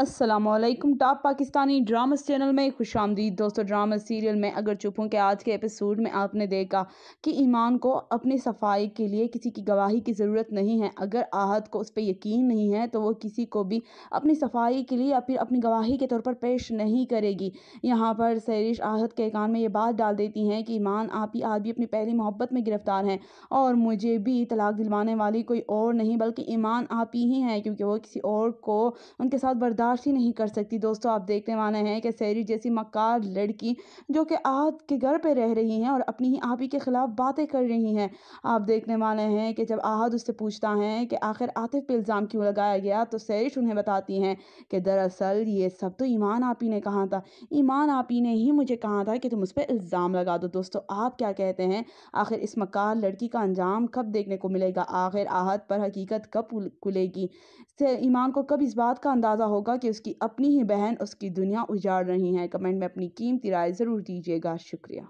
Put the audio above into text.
Aslam top Pakistani drama channel में खुश आमदीद दोस्तों ड्रामा सीरियल में अगर चुप हूँ के आज के एपिसोड में आपने देखा कि ईमान को अपनी सफाई के लिए किसी की गवाही की ज़रूरत नहीं है अगर आहत को उस पर यकीन नहीं है तो वो किसी को भी अपनी सफाई के लिए या फिर अपनी गवाही के तौर पर पेश नहीं करेगी यहाँ पर सैरिश आहत के कान में ये बात डाल देती हैं कि ईमान आप ही आज भी अपनी पहली मोहब्बत में गिरफ़्तार हैं और मुझे भी तलाक दिलवाने वाली कोई और नहीं बल्कि ईमान आप ही हैं क्योंकि वो किसी और को उनके साथ बर्दाश्त बर्दाश्त ही नहीं कर सकती दोस्तों आप देखने वाले हैं कि सैरी जैसी मकार लड़की जो कि आप के घर पर रह रही हैं और अपनी ही आप ही के ख़िलाफ़ बातें कर रही हैं आप देखने वाले हैं कि जब आहद उससे पूछता है कि आखिर आतिफ पर इल्ज़ाम क्यों लगाया गया तो सैरिश उन्हें बताती हैं कि दरअसल ये सब तो ईमान आप ही ने कहा था ईमान आप ही ने ही मुझे कहा था कि तुम उस पर इल्ज़ाम लगा दो दोस्तों आप क्या कहते हैं आखिर इस मकार लड़की का अंजाम कब देखने को मिलेगा आखिर आहत पर हकीकत कब खुलेगी ईमान को कब इस बात का अंदाज़ा होगा कि उसकी अपनी ही बहन उसकी दुनिया उजाड़ रही हैं कमेंट में अपनी कीमती राय ज़रूर दीजिएगा शुक्रिया